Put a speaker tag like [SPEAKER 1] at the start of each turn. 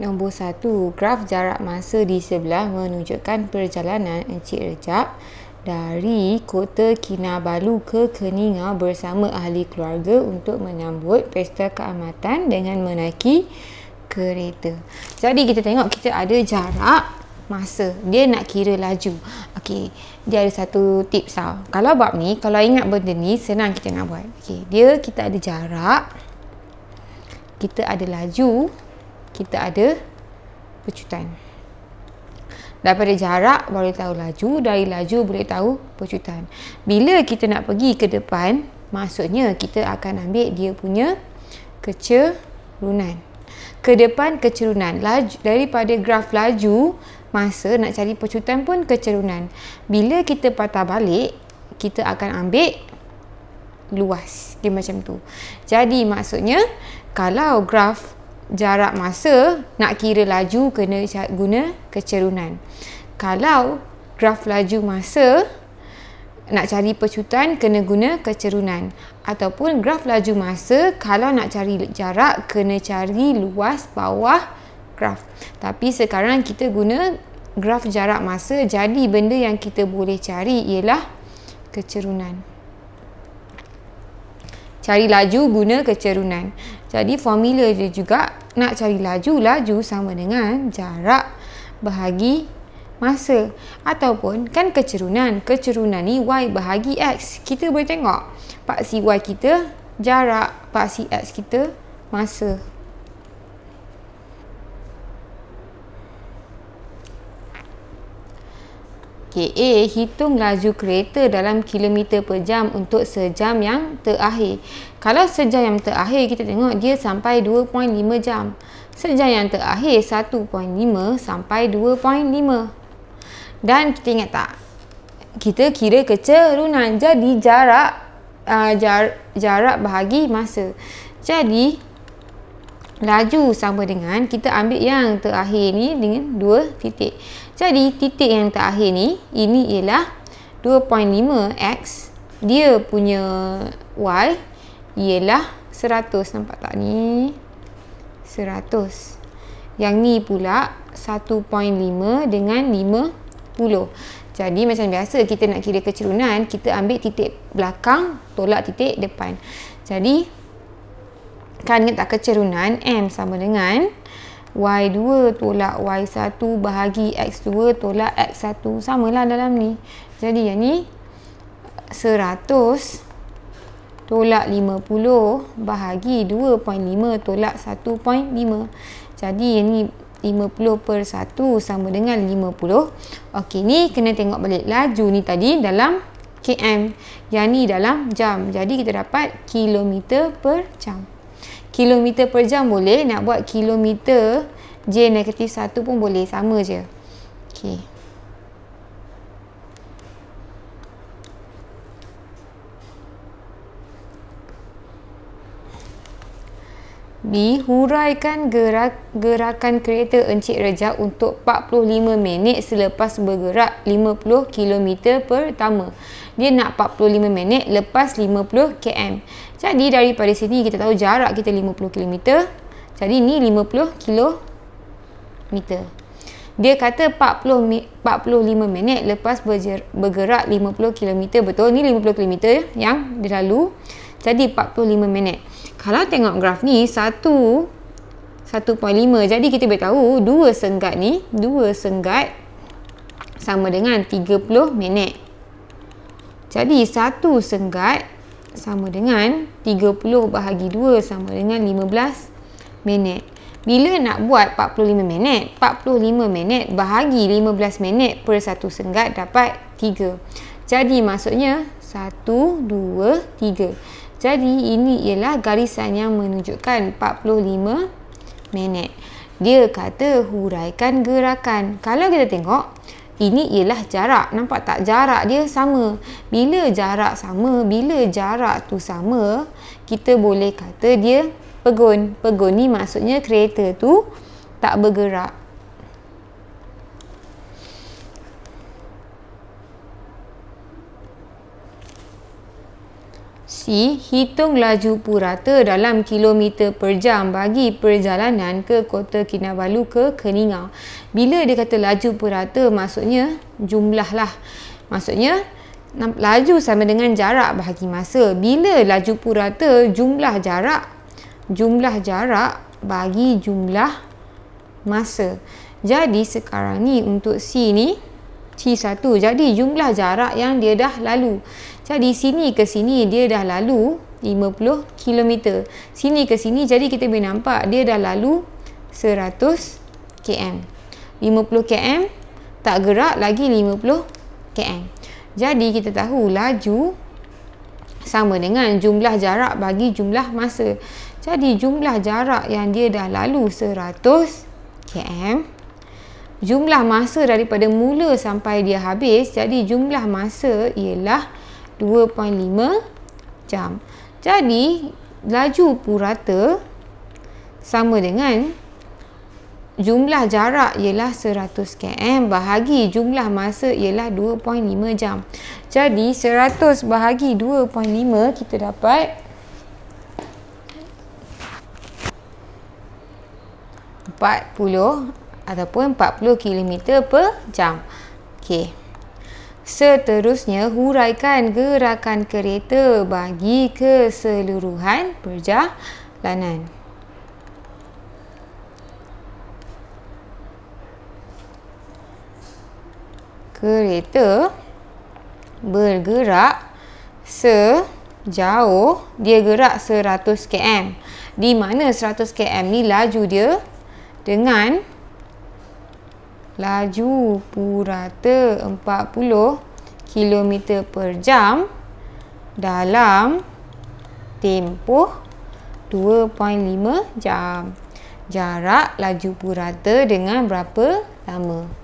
[SPEAKER 1] Nombor 1, graf jarak masa di sebelah menunjukkan perjalanan Encik Rejab dari Kota Kinabalu ke Keninga bersama ahli keluarga untuk menyambut pesta keamatan dengan menaiki kereta. Jadi kita tengok kita ada jarak masa. Dia nak kira laju. Okey, dia ada satu tips tau. Kalau bab ni, kalau ingat benda ni senang kita nak buat. Okey, dia kita ada jarak kita ada laju kita ada pecutan. Daripada jarak boleh tahu laju, dari laju boleh tahu pecutan. Bila kita nak pergi ke depan, maksudnya kita akan ambil dia punya kecerunan. Ke depan kecerunan, laju, daripada graf laju, masa nak cari pecutan pun kecerunan. Bila kita patah balik, kita akan ambil luas. Dia macam tu. Jadi maksudnya, kalau graf jarak masa nak kira laju kena guna kecerunan. Kalau graf laju masa nak cari pecutan kena guna kecerunan ataupun graf laju masa kalau nak cari jarak kena cari luas bawah graf. Tapi sekarang kita guna graf jarak masa jadi benda yang kita boleh cari ialah kecerunan cari laju guna kecerunan. Jadi formula dia juga nak cari laju, laju sama dengan jarak bahagi masa ataupun kan kecerunan. Kecerunan ni y bahagi x. Kita boleh tengok paksi y kita jarak paksi x kita masa KA hitung laju kereta dalam kilometer per jam untuk sejam yang terakhir. Kalau sejam yang terakhir kita tengok dia sampai 2.5 jam. Sejam yang terakhir 1.5 sampai 2.5. Dan kita ingat tak? Kita kira kecerunan jadi jarak uh, jar, jarak bahagi masa. Jadi laju sama dengan kita ambil yang terakhir ni dengan dua titik. Jadi titik yang terakhir ni ini ialah 2.5x dia punya y ialah 100 nampak tak ni? 100. Yang ni pula 1.5 dengan 50. Jadi macam biasa kita nak kira kecerunan, kita ambil titik belakang tolak titik depan. Jadi Kan kita tak kecerunan M sama dengan Y2 tolak Y1 bahagi X2 tolak X1 Samalah dalam ni Jadi yang ni 100 tolak 50 bahagi 2.5 tolak 1.5 Jadi yang ni 50 per 1 sama dengan 50 Ok ni kena tengok balik laju ni tadi dalam KM Yang ni dalam jam Jadi kita dapat kilometer per jam kilometer per jam boleh nak buat kilometer J negatif 1 pun boleh sama je okey B. Huraikan gerak, gerakan kereta Encik Reja untuk 45 minit selepas bergerak 50 km pertama. Dia nak 45 minit lepas 50 km. Jadi daripada sini kita tahu jarak kita 50 km. Jadi ni 50 km. Dia kata 40, 45 minit lepas bergerak 50 km. Betul ni 50 km yang dilalu. Jadi 45 minit kalau tengok graf ni 1 1.5 jadi kita boleh tahu 2 senggat ni 2 senggat sama dengan 30 minit jadi 1 senggat sama dengan 30 bahagi 2 sama dengan 15 minit bila nak buat 45 minit 45 minit bahagi 15 minit per 1 senggat dapat 3 jadi maksudnya 1, 2, 3 jadi ini ialah garisan yang menunjukkan 45 minit. Dia kata huraikan gerakan. Kalau kita tengok, ini ialah jarak. Nampak tak jarak dia sama. Bila jarak sama, bila jarak tu sama, kita boleh kata dia pegun. Pegun ni maksudnya kereta tu tak bergerak. C. Hitung laju purata dalam kilometer per jam bagi perjalanan ke Kota Kinabalu ke Keninga. Bila dia kata laju purata maksudnya jumlah lah. Maksudnya laju sama dengan jarak bahagi masa. Bila laju purata jumlah jarak jumlah jarak bagi jumlah masa. Jadi sekarang ni untuk C ni C1. Jadi jumlah jarak yang dia dah lalu. Jadi sini ke sini dia dah lalu 50 km. Sini ke sini jadi kita boleh nampak dia dah lalu 100 km. 50 km tak gerak lagi 50 km. Jadi kita tahu laju sama dengan jumlah jarak bagi jumlah masa. Jadi jumlah jarak yang dia dah lalu 100 km jumlah masa daripada mula sampai dia habis. Jadi jumlah masa ialah 100 2.5 jam. Jadi, laju purata sama dengan jumlah jarak ialah 100 km bahagi jumlah masa ialah 2.5 jam. Jadi, 100 bahagi 2.5 kita dapat 40 ataupun 40 km per jam. Okey. Seterusnya, huraikan gerakan kereta bagi keseluruhan perjalanan. Kereta bergerak sejauh, dia gerak 100 km. Di mana 100 km ni laju dia dengan laju purata 40 km per jam dalam tempoh 2.5 jam. Jarak laju purata dengan berapa lama?